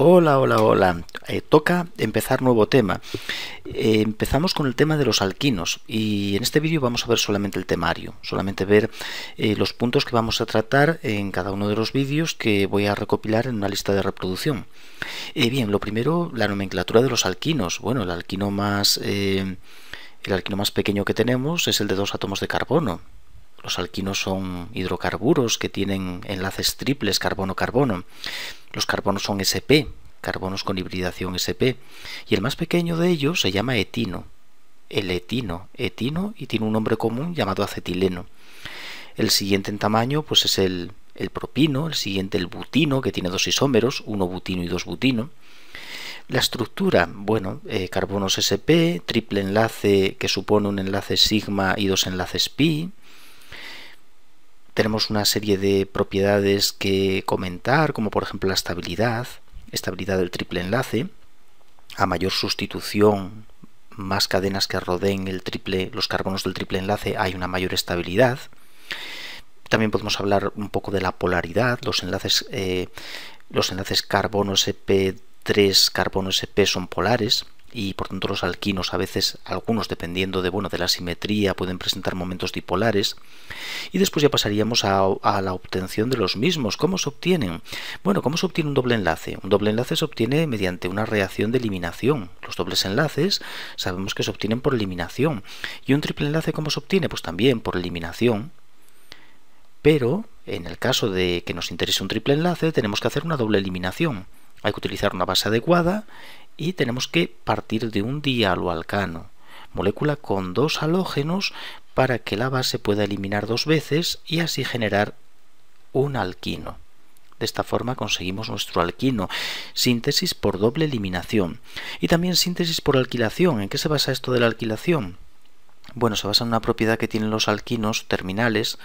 Hola, hola, hola. Eh, toca empezar nuevo tema. Eh, empezamos con el tema de los alquinos y en este vídeo vamos a ver solamente el temario, solamente ver eh, los puntos que vamos a tratar en cada uno de los vídeos que voy a recopilar en una lista de reproducción. bien, lo primero, la nomenclatura de los alquinos. Bueno, el alquino más... el alquino más pequeño que tenemos es el de dos átomos de carbono, los alquinos son hidrocarburos que tienen enlaces triples carbono-carbono. Los carbonos son SP, carbonos con hibridación SP, y el más pequeño de ellos se llama etino. El etino, etino, y tiene un nombre común llamado acetileno. El siguiente en tamaño pues es el, propino, el siguiente el butino, que tiene dos isómeros, uno butino y dos butino. La estructura, bueno, eh, carbonos SP, triple enlace que supone un enlace sigma y dos enlaces pi, tenemos una serie de propiedades que comentar, como por ejemplo la estabilidad, estabilidad del triple enlace, a mayor sustitución, más cadenas que rodeen el triple, los carbonos del triple enlace, hay una mayor estabilidad. También podemos hablar un poco de la polaridad, los enlaces, eh, los enlaces carbono sp3, carbono sp son polares, y por tanto los alquinos a veces algunos dependiendo de bueno de la simetría pueden presentar momentos dipolares y después ya pasaríamos a, a, la obtención de los mismos cómo se obtienen bueno cómo se obtiene un doble enlace un doble enlace se obtiene mediante una reacción de eliminación los dobles enlaces sabemos que se obtienen por eliminación y un triple enlace cómo se obtiene pues también por eliminación pero en el caso de que nos interese un triple enlace tenemos que hacer una doble eliminación hay que utilizar una base adecuada y tenemos que partir de un dialoalcano, molécula con dos halógenos para que la base pueda eliminar dos veces y así generar un alquino. De esta forma conseguimos nuestro alquino, síntesis por doble eliminación y también síntesis por alquilación. ¿En qué se basa esto de la alquilación? Bueno, se basa en una propiedad que tienen los alquinos terminales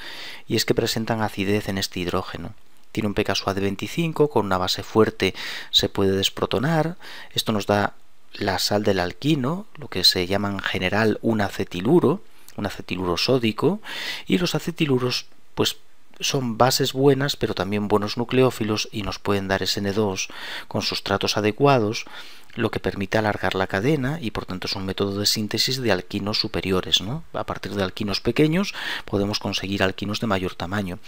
y es que presentan acidez en este hidrógeno tiene un pKa de 25, con una base fuerte se puede desprotonar, esto nos da la sal del alquino, lo que se llama en general un acetiluro, un acetiluro sódico, y los acetiluros pues son bases buenas, pero también buenos nucleófilos y nos pueden dar SN2 con sustratos adecuados, lo que permite alargar la cadena y por tanto es un método de síntesis de alquinos superiores. ¿no? A partir de alquinos pequeños podemos conseguir alquinos de mayor tamaño.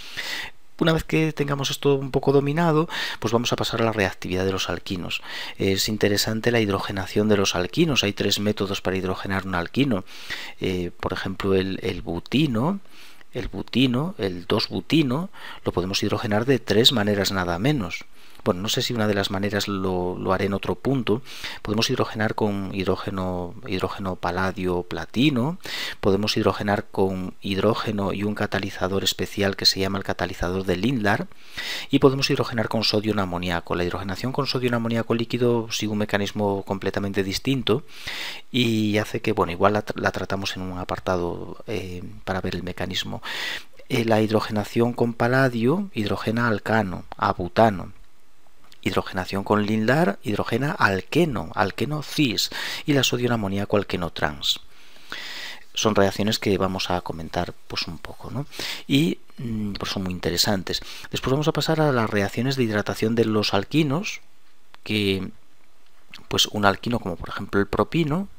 Una vez que tengamos esto un poco dominado, pues vamos a pasar a la reactividad de los alquinos. Es interesante la hidrogenación de los alquinos. Hay tres métodos para hidrogenar un alquino. Eh, por ejemplo, el, el butino el butino, el 2-butino, lo podemos hidrogenar de tres maneras nada menos bueno, no sé si una de las maneras lo, haré en otro punto, podemos hidrogenar con hidrógeno, hidrógeno paladio platino, podemos hidrogenar con hidrógeno y un catalizador especial que se llama el catalizador de Lindlar, y podemos hidrogenar con sodio en amoníaco. La hidrogenación con sodio en amoníaco líquido sigue un mecanismo completamente distinto y hace que, bueno, igual la, tratamos en un apartado eh, para ver el mecanismo. Eh, la hidrogenación con paladio hidrogena alcano, a butano hidrogenación con lindar, hidrogena alqueno, alqueno cis y la sodio amoníaco alqueno trans. Son reacciones que vamos a comentar pues un poco, ¿no? Y mm, pues, son muy interesantes. Después vamos a pasar a las reacciones de hidratación de los alquinos, que pues un alquino como por ejemplo el propino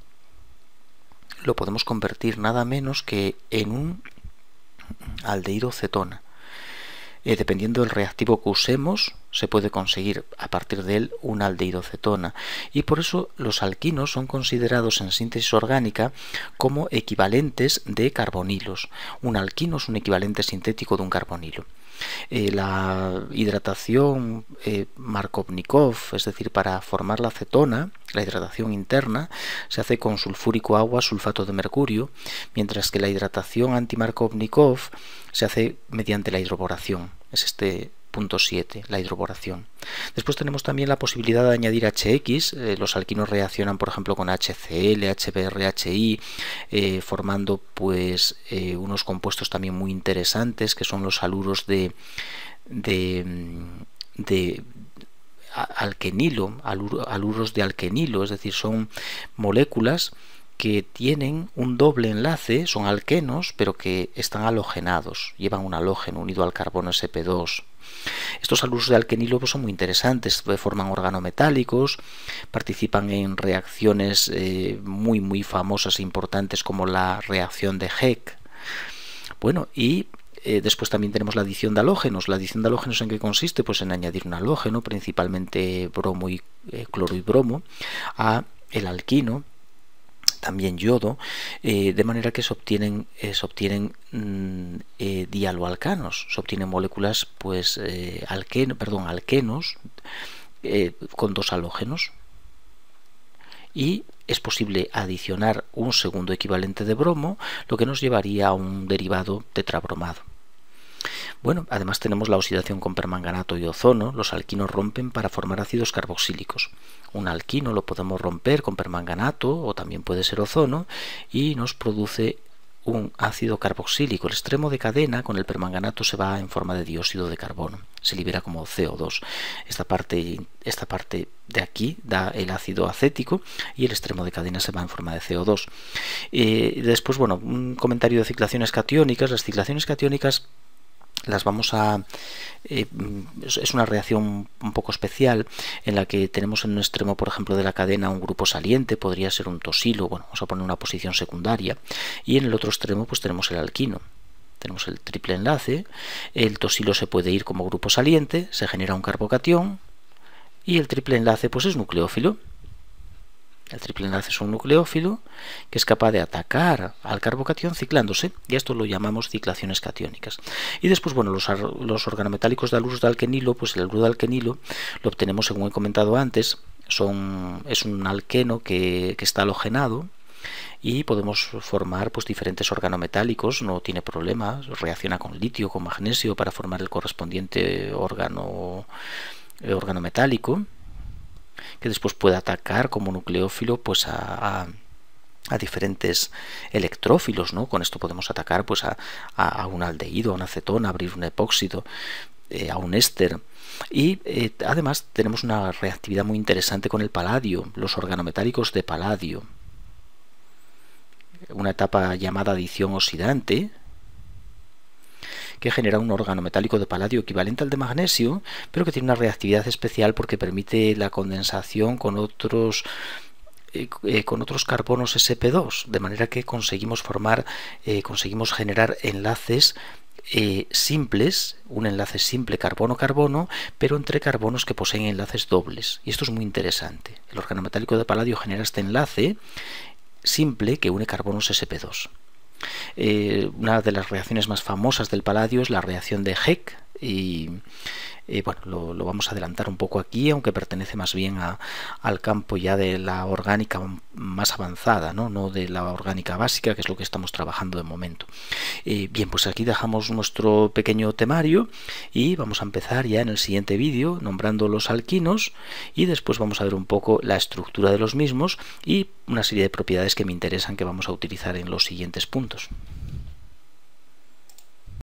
lo podemos convertir nada menos que en un aldehído cetona. Eh, dependiendo del reactivo que usemos, se puede conseguir a partir de él una aldehidocetona. Y por eso los alquinos son considerados en síntesis orgánica como equivalentes de carbonilos. Un alquino es un equivalente sintético de un carbonilo. Eh, la hidratación eh, Markovnikov, es decir, para formar la acetona, la hidratación interna se hace con sulfúrico agua, sulfato de mercurio, mientras que la hidratación anti-Markovnikov se hace mediante la hidroboración. Es este la hidroboración. Después tenemos también la posibilidad de añadir HX, eh, los alquinos reaccionan por ejemplo con HCl, HBr, HI, eh, formando pues eh, unos compuestos también muy interesantes que son los aluros de, mm, alquenilo, aluros de alquenilo, es decir, son moléculas que tienen un doble enlace, son alquenos, pero que están halogenados, llevan un halógeno unido al carbono SP2, estos alusos de alquenilo pues, son muy interesantes, pues, forman organometálicos, participan en reacciones eh, muy muy famosas e importantes como la reacción de Heck. Bueno, y eh, después también tenemos la adición de halógenos. ¿La adición de halógenos en qué consiste? Pues en añadir un halógeno, principalmente bromo y eh, cloro y bromo, a el alquino también yodo, eh, de manera que se obtienen, eh, se obtienen mm, eh, dialoalcanos, se obtienen moléculas pues alqueno, perdón, alquenos con dos halógenos. Y es posible adicionar un segundo equivalente de bromo, lo que nos llevaría a un derivado tetrabromado. Bueno, además tenemos la oxidación con permanganato y ozono. Los alquinos rompen para formar ácidos carboxílicos. Un alquino lo podemos romper con permanganato o también puede ser ozono y nos produce un ácido carboxílico. El extremo de cadena con el permanganato se va en forma de dióxido de carbono. Se libera como CO2. Esta parte, esta parte de aquí da el ácido acético y el extremo de cadena se va en forma de CO2. Y eh, después, bueno, un comentario de ciclaciones cationicas. Las ciclaciones cationicas las vamos a eh, es una reacción un poco especial en la que tenemos en un extremo por ejemplo de la cadena un grupo saliente podría ser un tosilo bueno vamos a poner una posición secundaria y en el otro extremo pues tenemos el alquino tenemos el triple enlace el tosilo se puede ir como grupo saliente se genera un carbocatión y el triple enlace pues es nucleófilo el triple enlace es un nucleófilo que es capaz de atacar al carbocatión ciclándose, y esto lo llamamos ciclaciones catiónicas. Y después, bueno, los, los organometálicos de luz de alquenilo, pues el aluro de alquenilo lo obtenemos, según he comentado antes, son, es un alqueno que, está halogenado, y podemos formar pues diferentes organometálicos, no tiene problemas, reacciona con litio, con magnesio para formar el correspondiente órgano eh, metálico que después puede atacar como nucleófilo pues a, diferentes electrófilos, ¿no? Con esto podemos atacar pues a, un aldehído, a una acetona, abrir un epóxido, eh, a un éster. Y eh, además tenemos una reactividad muy interesante con el paladio, los organometálicos de paladio. Una etapa llamada adición oxidante, que genera un órgano metálico de paladio equivalente al de magnesio, pero que tiene una reactividad especial porque permite la condensación con otros eh, eh, con otros carbonos sp2 de manera que conseguimos formar eh, conseguimos generar enlaces simples, un enlace simple carbono-carbono, pero entre carbonos que poseen enlaces dobles. Y esto es muy interesante. El órgano metálico de paladio genera este enlace simple que une carbonos sp2. Eh, una de las reacciones más famosas del paladio es la reacción de Heck y eh, bueno, lo, vamos a adelantar un poco aquí, aunque pertenece más bien al campo ya de la orgánica más avanzada, ¿no? de la orgánica básica, que es lo que estamos trabajando de momento. Eh, bien, pues aquí dejamos nuestro pequeño temario y vamos a empezar ya en el siguiente vídeo nombrando los alquinos y después vamos a ver un poco la estructura de los mismos y una serie de propiedades que me interesan que vamos a utilizar en los siguientes puntos.